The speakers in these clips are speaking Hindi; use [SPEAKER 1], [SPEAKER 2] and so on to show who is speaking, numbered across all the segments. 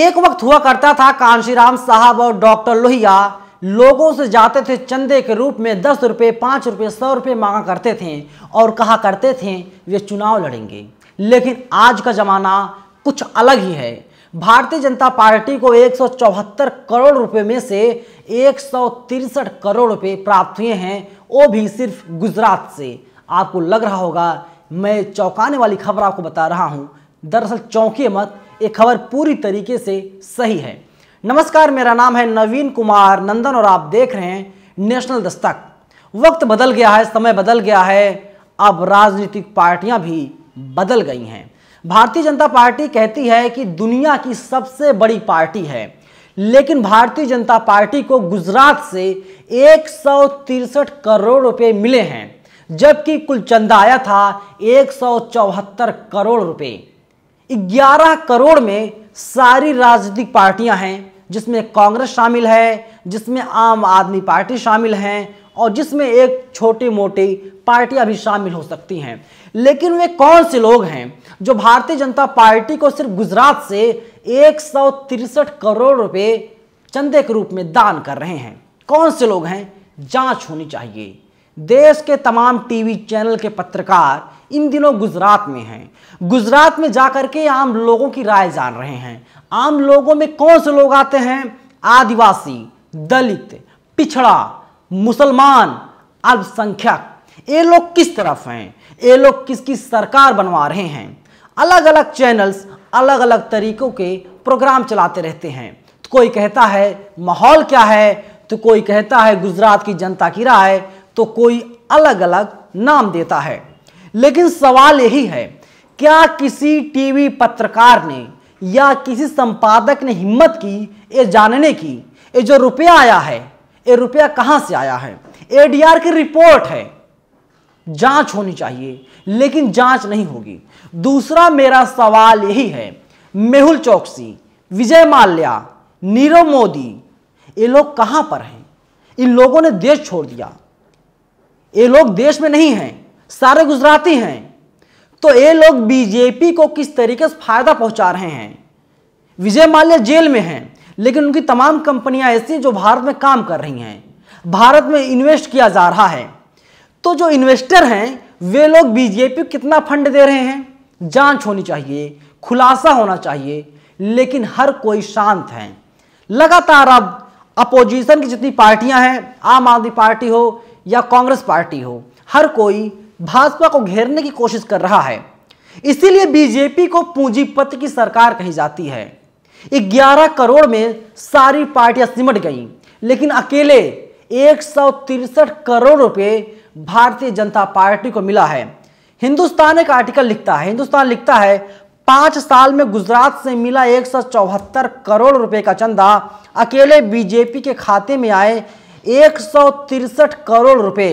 [SPEAKER 1] एक वक्त हुआ करता था कांशीराम साहब और डॉक्टर लोहिया लोगों से जाते थे चंदे के रूप में दस रुपये पाँच रुपये सौ रुपये मांगा करते थे और कहा करते थे वे चुनाव लड़ेंगे लेकिन आज का ज़माना कुछ अलग ही है भारतीय जनता पार्टी को एक करोड़ रुपए में से एक करोड़ रुपए प्राप्त हुए हैं वो भी सिर्फ गुजरात से आपको लग रहा होगा मैं चौंकाने वाली खबर आपको बता रहा हूँ दरअसल चौंकी मत ये खबर पूरी तरीके से सही है नमस्कार मेरा नाम है नवीन कुमार नंदन और आप देख रहे हैं नेशनल दस्तक वक्त बदल गया है समय बदल गया है अब राजनीतिक पार्टियां भी बदल गई हैं भारतीय जनता पार्टी कहती है कि दुनिया की सबसे बड़ी पार्टी है लेकिन भारतीय जनता पार्टी को गुजरात से एक करोड़ रुपए मिले हैं जबकि कुल चंदा आया था एक करोड़ रुपए ग्यारह करोड़ में सारी राजनीतिक पार्टियां हैं जिसमें कांग्रेस शामिल है जिसमें आम आदमी पार्टी शामिल हैं और जिसमें एक छोटी मोटी पार्टियां भी शामिल हो सकती हैं लेकिन वे कौन से लोग हैं जो भारतीय जनता पार्टी को सिर्फ गुजरात से एक करोड़ रुपए चंदे के रूप में दान कर रहे हैं कौन से लोग हैं जांच होनी चाहिए देश के तमाम टीवी चैनल के पत्रकार इन दिनों गुजरात में हैं गुजरात में जा के आम लोगों की राय जान रहे हैं आम लोगों में कौन से लोग आते हैं आदिवासी दलित पिछड़ा मुसलमान अल्पसंख्यक ये लोग किस तरफ हैं ये लोग किसकी सरकार बनवा रहे हैं अलग अलग चैनल्स अलग अलग तरीकों के प्रोग्राम चलाते रहते हैं तो कोई कहता है माहौल क्या है तो कोई कहता है गुजरात की जनता की राय तो कोई अलग अलग नाम देता है लेकिन सवाल यही है क्या किसी टीवी पत्रकार ने या किसी संपादक ने हिम्मत की ये जानने की ये जो रुपया आया है ये रुपया कहाँ से आया है एडीआर की रिपोर्ट है जांच होनी चाहिए लेकिन जांच नहीं होगी दूसरा मेरा सवाल यही है मेहुल चौकसी विजय माल्या नीरव मोदी ये लोग कहाँ पर हैं इन लोगों ने देश छोड़ दिया ये लोग देश में नहीं हैं सारे गुजराती हैं तो ये लोग बीजेपी को किस तरीके से फायदा पहुंचा रहे हैं विजय माल्या जेल में हैं लेकिन उनकी तमाम कंपनियां ऐसी जो भारत में काम कर रही हैं भारत में इन्वेस्ट किया जा रहा है तो जो इन्वेस्टर हैं वे लोग बीजेपी को कितना फंड दे रहे हैं जांच होनी चाहिए खुलासा होना चाहिए लेकिन हर कोई शांत है लगातार अब अपोजिशन की जितनी पार्टियां हैं आम आदमी पार्टी हो या कांग्रेस पार्टी हो हर कोई भाजपा को घेरने की कोशिश कर रहा है इसीलिए बीजेपी को पूंजीपति की सरकार कही जाती है 11 करोड़ में सारी पार्टियां सिमट गईं, लेकिन अकेले एक करोड़ रुपए भारतीय जनता पार्टी को मिला है हिंदुस्तान एक आर्टिकल लिखता है हिंदुस्तान लिखता है पांच साल में गुजरात से मिला एक करोड़ रुपए का चंदा अकेले बीजेपी के खाते में आए एक करोड़ रुपए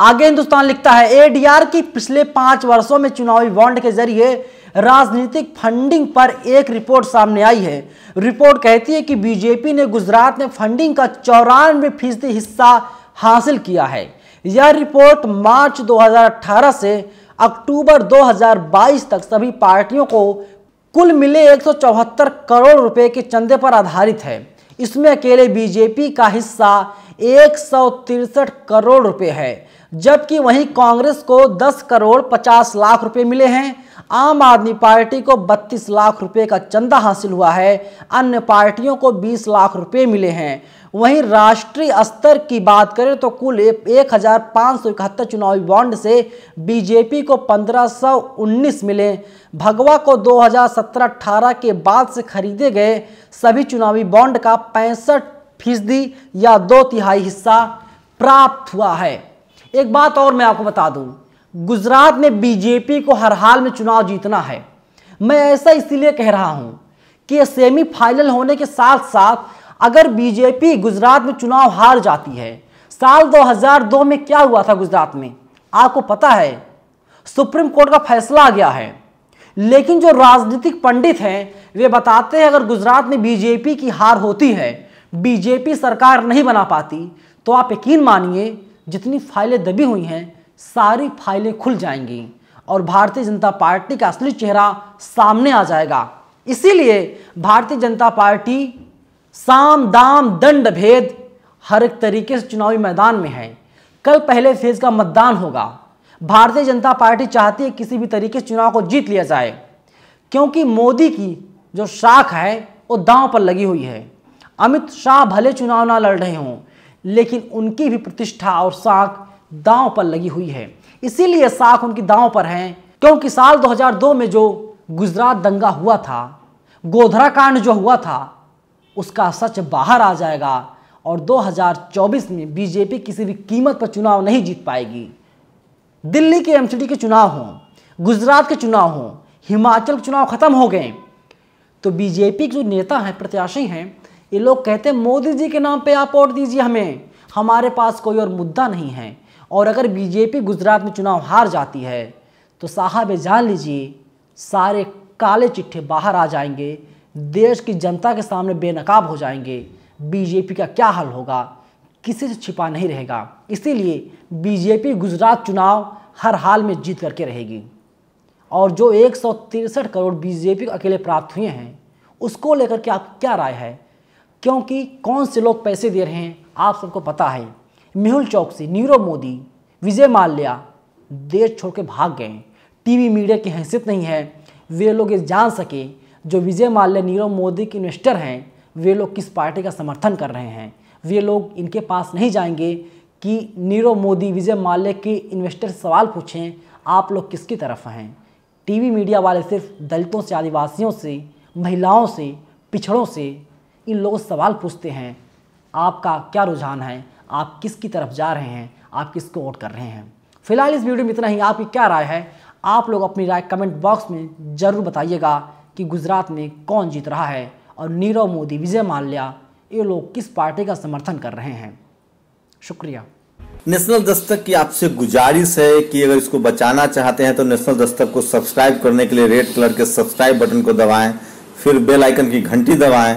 [SPEAKER 1] आगे हिंदुस्तान लिखता है एडीआर की पिछले पांच वर्षों में चुनावी बॉन्ड के जरिए राजनीतिक फंडिंग पर एक रिपोर्ट सामने आई है रिपोर्ट कहती है कि बीजेपी ने गुजरात में फंडिंग का चौरानवे फीसदी हिस्सा हासिल किया है यह रिपोर्ट मार्च 2018 से अक्टूबर 2022 तक सभी पार्टियों को कुल मिले एक करोड़ रुपए के चंदे पर आधारित है इसमें अकेले बीजेपी का हिस्सा एक करोड़ रुपए है जबकि वहीं कांग्रेस को 10 करोड़ 50 लाख रुपए मिले हैं आम आदमी पार्टी को 32 लाख रुपए का चंदा हासिल हुआ है अन्य पार्टियों को 20 लाख रुपए मिले हैं वहीं राष्ट्रीय स्तर की बात करें तो कुल एक हज़ार पाँच सौ इकहत्तर चुनावी बॉन्ड से बीजेपी को पंद्रह सौ उन्नीस मिले भगवा को दो हज़ार सत्रह अठारह के बाद से खरीदे गए सभी चुनावी बॉन्ड का पैंसठ फीसदी या दो तिहाई हिस्सा प्राप्त हुआ है एक बात और मैं आपको बता दूं गुजरात में बीजेपी को हर हाल में चुनाव जीतना है मैं ऐसा इसलिए कह रहा हूं कि सेमीफाइनल होने के साथ साथ अगर बीजेपी गुजरात में चुनाव हार जाती है साल 2002 में क्या हुआ था गुजरात में आपको पता है सुप्रीम कोर्ट का फैसला आ गया है लेकिन जो राजनीतिक पंडित हैं वे बताते हैं अगर गुजरात में बीजेपी की हार होती है बीजेपी सरकार नहीं बना पाती तो आप यकीन मानिए जितनी फाइलें दबी हुई हैं सारी फाइलें खुल जाएंगी और भारतीय जनता पार्टी का असली चेहरा सामने आ जाएगा इसीलिए भारतीय जनता पार्टी साम दाम दंड भेद हर एक तरीके से चुनावी मैदान में है कल पहले फेज का मतदान होगा भारतीय जनता पार्टी चाहती है किसी भी तरीके से चुनाव को जीत लिया जाए क्योंकि मोदी की जो शाख है वो दांव पर लगी हुई है अमित शाह भले चुनाव ना लड़ रहे हों लेकिन उनकी भी प्रतिष्ठा और साख दांव पर लगी हुई है इसीलिए साख उनकी दांव पर है क्योंकि साल 2002 में जो गुजरात दंगा हुआ था गोधरा कांड जो हुआ था उसका सच बाहर आ जाएगा और 2024 में बीजेपी किसी भी कीमत पर चुनाव नहीं जीत पाएगी दिल्ली के एमसीडी के चुनाव हों गुजरात के चुनाव हों हिमाचल के चुनाव खत्म हो गए तो बीजेपी के जो नेता हैं प्रत्याशी हैं ये लोग कहते हैं मोदी जी के नाम पे आप वोट दीजिए हमें हमारे पास कोई और मुद्दा नहीं है और अगर बीजेपी गुजरात में चुनाव हार जाती है तो साहब जान लीजिए सारे काले चिट्ठे बाहर आ जाएंगे देश की जनता के सामने बेनकाब हो जाएंगे बीजेपी का क्या हल होगा किसी से छिपा नहीं रहेगा इसीलिए बीजेपी गुजरात चुनाव हर हाल में जीत करके रहेगी और जो एक करोड़ बीजेपी को अकेले प्राप्त हुए हैं उसको लेकर के आप क्या राय है क्योंकि कौन से लोग पैसे दे रहे हैं आप सबको पता है मेहुल चौकसी नीरव मोदी विजय माल्या देश छोड़ के भाग गए टीवी मीडिया की हैसियत नहीं है वे लोग ये जान सके जो विजय माल्या नीरव मोदी के इन्वेस्टर हैं वे लोग किस पार्टी का समर्थन कर रहे हैं वे लोग इनके पास नहीं जाएंगे कि नीरव मोदी विजय माल्या के इन्वेस्टर से सवाल पूछें आप लोग किसकी तरफ हैं टीवी मीडिया वाले सिर्फ दलितों से आदिवासियों से महिलाओं से पिछड़ों से इन से सवाल पूछते हैं आपका क्या रुझान है आप किसकी तरफ जा रहे हैं आप किसको वोट कर रहे हैं फिलहाल इस वीडियो में इतना ही आपकी क्या राय है आप लोग अपनी राय कमेंट बॉक्स में ज़रूर बताइएगा कि गुजरात में कौन जीत रहा है और नीरव मोदी विजय माल्या ये लोग किस पार्टी का समर्थन कर रहे हैं शुक्रिया नेशनल दस्तक की आपसे गुजारिश है कि अगर इसको बचाना चाहते हैं तो नेशनल दस्तक को सब्सक्राइब करने के लिए रेड कलर के सब्सक्राइब बटन को दबाएं फिर बेल आइकन की घंटी दबाएं